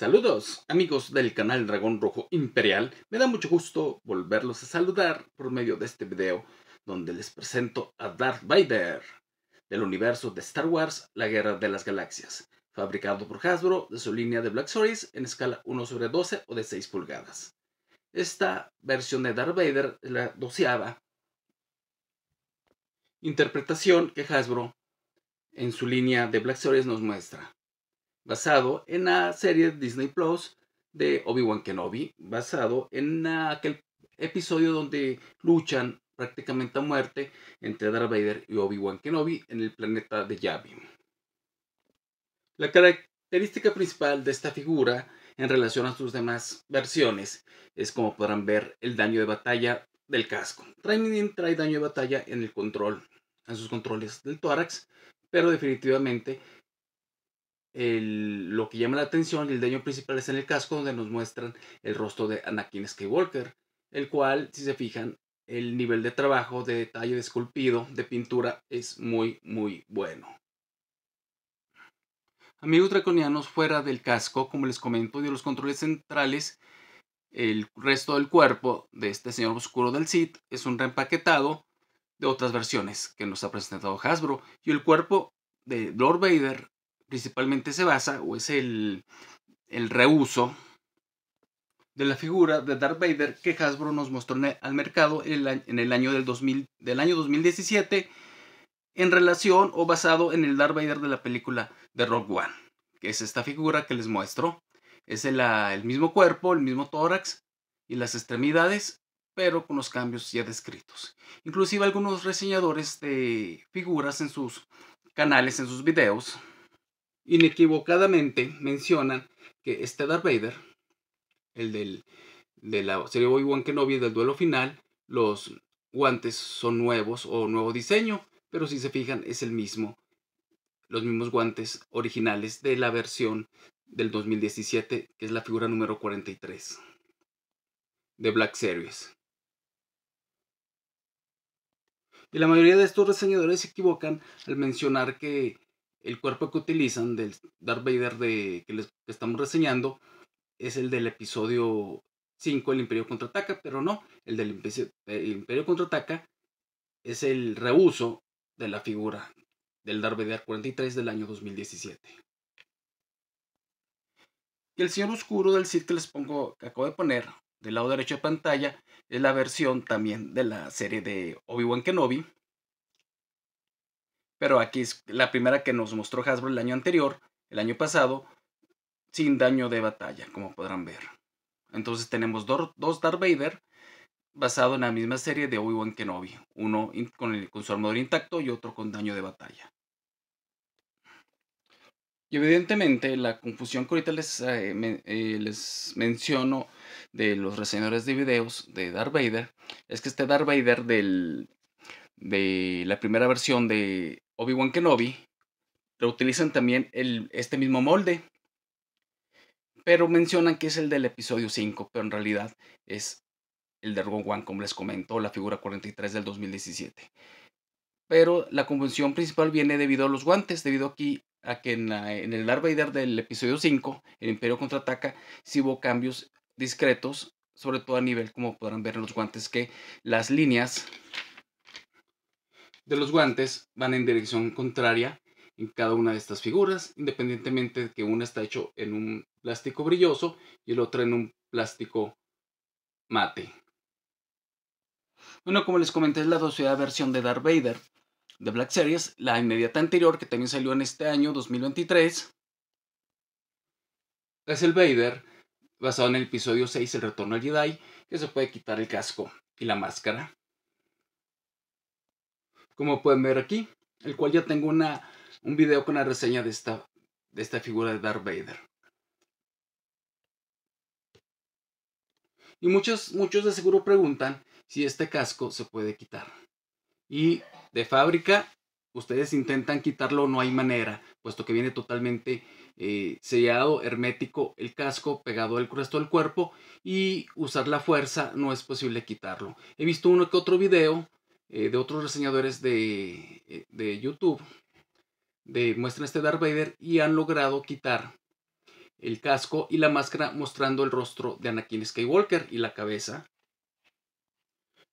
Saludos amigos del canal Dragón Rojo Imperial, me da mucho gusto volverlos a saludar por medio de este video donde les presento a Darth Vader del universo de Star Wars La Guerra de las Galaxias, fabricado por Hasbro de su línea de Black Series en escala 1 sobre 12 o de 6 pulgadas. Esta versión de Darth Vader es la doceava interpretación que Hasbro en su línea de Black Series nos muestra basado en la serie Disney Plus de Obi-Wan Kenobi, basado en aquel episodio donde luchan prácticamente a muerte entre Darth Vader y Obi-Wan Kenobi en el planeta de Yavin. La característica principal de esta figura en relación a sus demás versiones es como podrán ver el daño de batalla del casco. Raiminin trae daño de batalla en el control, en sus controles del tórax, pero definitivamente lo que llama la atención el daño principal es en el casco donde nos muestran el rostro de Anakin Skywalker, el cual, si se fijan, el nivel de trabajo, de detalle, de esculpido, de pintura es muy, muy bueno. Amigos draconianos, fuera del casco, como les comento, de los controles centrales, el resto del cuerpo de este señor oscuro del Sith es un reempaquetado de otras versiones que nos ha presentado Hasbro y el cuerpo de Lord Vader principalmente se basa o es el, el reuso de la figura de Darth Vader que Hasbro nos mostró al mercado en el año del, 2000, del año 2017 en relación o basado en el Darth Vader de la película de Rock One, que es esta figura que les muestro. Es el, ah, el mismo cuerpo, el mismo tórax y las extremidades, pero con los cambios ya descritos. Inclusive algunos reseñadores de figuras en sus canales, en sus videos, inequivocadamente mencionan que este Darth Vader, el del, de la serie Boy wan Kenobi del duelo final, los guantes son nuevos o nuevo diseño, pero si se fijan es el mismo, los mismos guantes originales de la versión del 2017, que es la figura número 43 de Black Series. Y la mayoría de estos reseñadores se equivocan al mencionar que el cuerpo que utilizan del Darth Vader de, que, les, estamos reseñando es el del episodio 5, el Imperio Contraataca, pero no, el del Imperio, Contraataca es el reuso de la figura del Darth Vader 43 del año 2017. Y el Señor Oscuro del Sith que les pongo, acabo de poner, del lado derecho de pantalla, es la versión también de la serie de Obi-Wan Kenobi, pero aquí es la primera que nos mostró Hasbro el año anterior, el año pasado, sin daño de batalla, como podrán ver. Entonces tenemos dos, Darth Vader basado en la misma serie de Obi-Wan Kenobi. Uno con, el, con su armadura intacto y otro con daño de batalla. Y evidentemente la confusión que ahorita les, eh, eh, les menciono de los reseñadores de videos de Darth Vader es que este Darth Vader del de la primera versión de Obi-Wan Kenobi, reutilizan también el, este mismo molde. Pero mencionan que es el del episodio 5, pero en realidad es el de Rogue One, como les comentó la figura 43 del 2017. Pero la convención principal viene debido a los guantes, debido aquí a que en, el Darth Vader del episodio 5, el Imperio contraataca, sí hubo cambios discretos, sobre todo a nivel, como podrán ver en los guantes, que las líneas de los guantes van en dirección contraria en cada una de estas figuras, independientemente de que una está hecho en un plástico brilloso y el otro en un plástico mate. Bueno, como les comenté, es la doceava versión de Darth Vader de Black Series, la inmediata anterior que también salió en este año 2023. Es el Vader basado en el episodio 6 El retorno al Jedi, que se puede quitar el casco y la máscara como pueden ver aquí, el cual ya tengo una, un video con la reseña de esta, de esta figura de Darth Vader. Y muchos, muchos de seguro preguntan si este casco se puede quitar. Y de fábrica, ustedes intentan quitarlo, no hay manera, puesto que viene totalmente eh, sellado, hermético el casco, pegado al resto del cuerpo y usar la fuerza no es posible quitarlo. He visto uno que otro video eh, de otros reseñadores eh, de, YouTube de muestran este Darth Vader y han logrado quitar el casco y la máscara mostrando el rostro de Anakin Skywalker y la cabeza,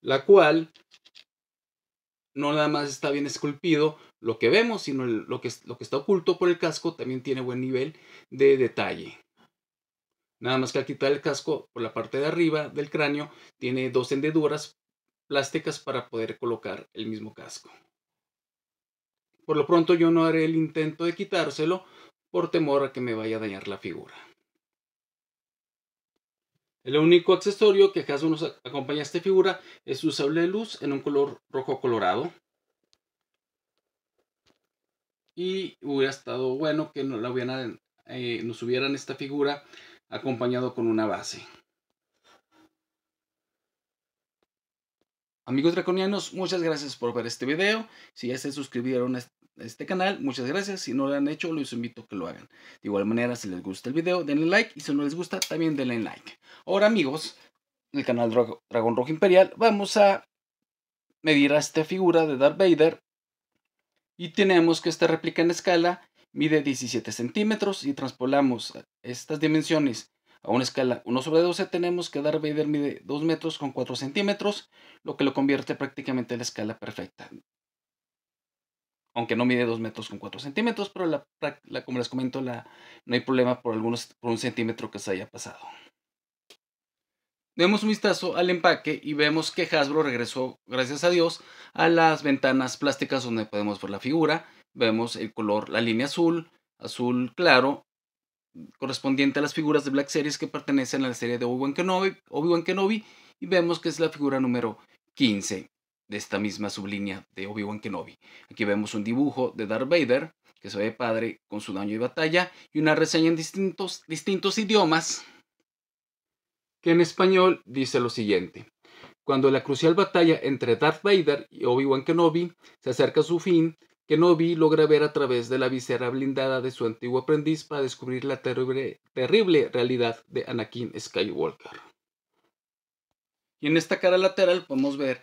la cual no nada más está bien esculpido lo que vemos, sino lo, que, lo que está oculto por el casco también tiene buen nivel de detalle. Nada más que al quitar el casco por la parte de arriba del cráneo tiene dos hendeduras plásticas para poder colocar el mismo casco. Por lo pronto yo no haré el intento de quitárselo por temor a que me vaya a dañar la figura. El único accesorio que acaso nos acompaña a esta figura es su sable de luz en un color rojo colorado. Y hubiera estado bueno que no la hubieran, eh, nos hubieran esta figura acompañado con una base. Amigos draconianos, muchas gracias por ver este video. Si ya se suscribieron a este canal, muchas gracias. Si no lo han hecho, los invito a que lo hagan. De igual manera, si les gusta el video, denle like. Y si no les gusta, también denle like. Ahora, amigos, en el canal Dragón Rojo Imperial, vamos a medir a esta figura de Darth Vader. Y tenemos que esta réplica en escala mide 17 centímetros y transpolamos estas dimensiones a una escala 1 sobre 12 tenemos que dar Vader mide 2 metros con 4 centímetros, lo que lo convierte prácticamente en la escala perfecta. Aunque no mide 2 metros con 4 centímetros, pero la, como les comento, la, no hay problema por, algunos, por un centímetro que se haya pasado. Demos un vistazo al empaque y vemos que Hasbro regresó, gracias a Dios, a las ventanas plásticas donde podemos ver la figura. Vemos el color, la línea azul, azul claro correspondiente a las figuras de Black Series que pertenecen a la serie de Obi-Wan Kenobi, y vemos que es la figura número 15 de esta misma sublínea de Obi-Wan Kenobi. Aquí vemos un dibujo de Darth Vader, que se ve padre con su daño y batalla, y una reseña en distintos, distintos idiomas, que en español dice lo siguiente. Cuando la crucial batalla entre Darth Vader y Obi-Wan Kenobi se acerca a su fin, que Novi logra ver a través de la visera blindada de su antiguo aprendiz para descubrir la terrible, terrible realidad de Anakin Skywalker. Y en esta cara lateral podemos ver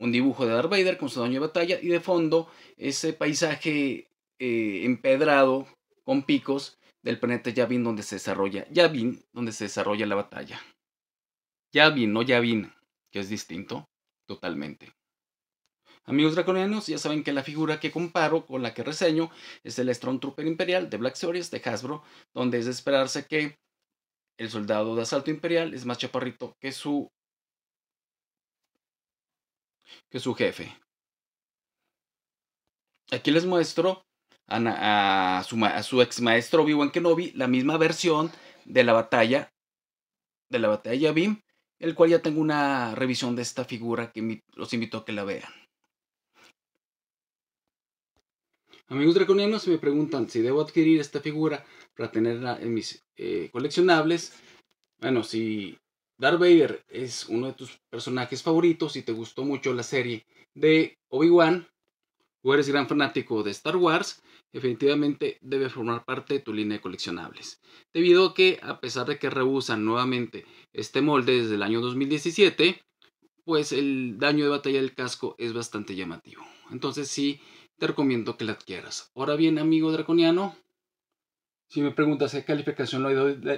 un dibujo de Darth Vader con su daño de batalla y de fondo ese paisaje eh, empedrado con picos del planeta Yavin donde se desarrolla Yavin, donde se desarrolla la batalla. Yavin, no Yavin, que es distinto totalmente. Amigos draconianos, ya saben que la figura que comparo con la que reseño es el Trooper Imperial de Black Series de Hasbro, donde es de esperarse que el soldado de asalto imperial es más chaparrito que su que su jefe. Aquí les muestro a, su, a su, ex maestro Obi-Wan Kenobi la misma versión de la batalla de la batalla Bim, el cual ya tengo una revisión de esta figura que los invito a que la vean. Amigos draconianos me preguntan si debo adquirir esta figura para tenerla en mis eh, coleccionables. Bueno, si Darth Vader es uno de tus personajes favoritos y te gustó mucho la serie de Obi-Wan, o eres gran fanático de Star Wars, definitivamente debe formar parte de tu línea de coleccionables. Debido a que, a pesar de que rehusan nuevamente este molde desde el año 2017, pues el daño de batalla del casco es bastante llamativo. Entonces sí, si te recomiendo que la adquieras. Ahora bien, amigo draconiano, si me preguntas qué calificación le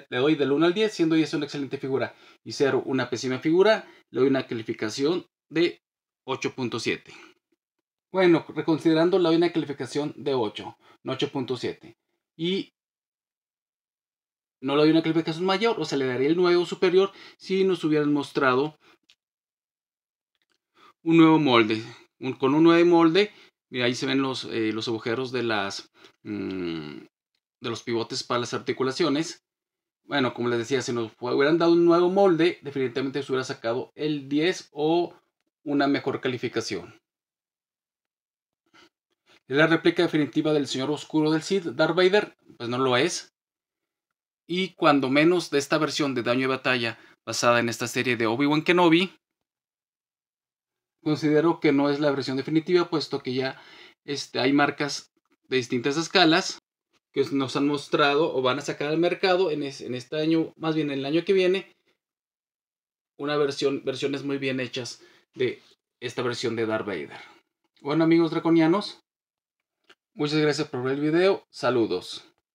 doy, del 1 al 10, siendo 10 una excelente figura y 0 una pésima figura, le doy una calificación de 8.7. Bueno, reconsiderando, le doy una calificación de 8, no 8.7. Y no le doy una calificación mayor, o sea, le daría el o superior si nos hubieran mostrado un nuevo molde. con un nuevo molde Mira, ahí se ven los, eh, los agujeros de, las, mm, de los pivotes para las articulaciones. Bueno, como les decía, si nos hubieran dado un nuevo molde, definitivamente se hubiera sacado el 10 o una mejor calificación. la réplica definitiva del señor oscuro del Cid, Darth Vader? Pues no lo es. Y cuando menos de esta versión de daño de batalla basada en esta serie de Obi-Wan Kenobi, considero que no es la versión definitiva, puesto que ya este, hay marcas de distintas escalas que nos han mostrado o van a sacar al mercado en, este año, más bien en el año que viene, una versión, versiones muy bien hechas de esta versión de Darth Vader. Bueno amigos draconianos, muchas gracias por ver el video, saludos.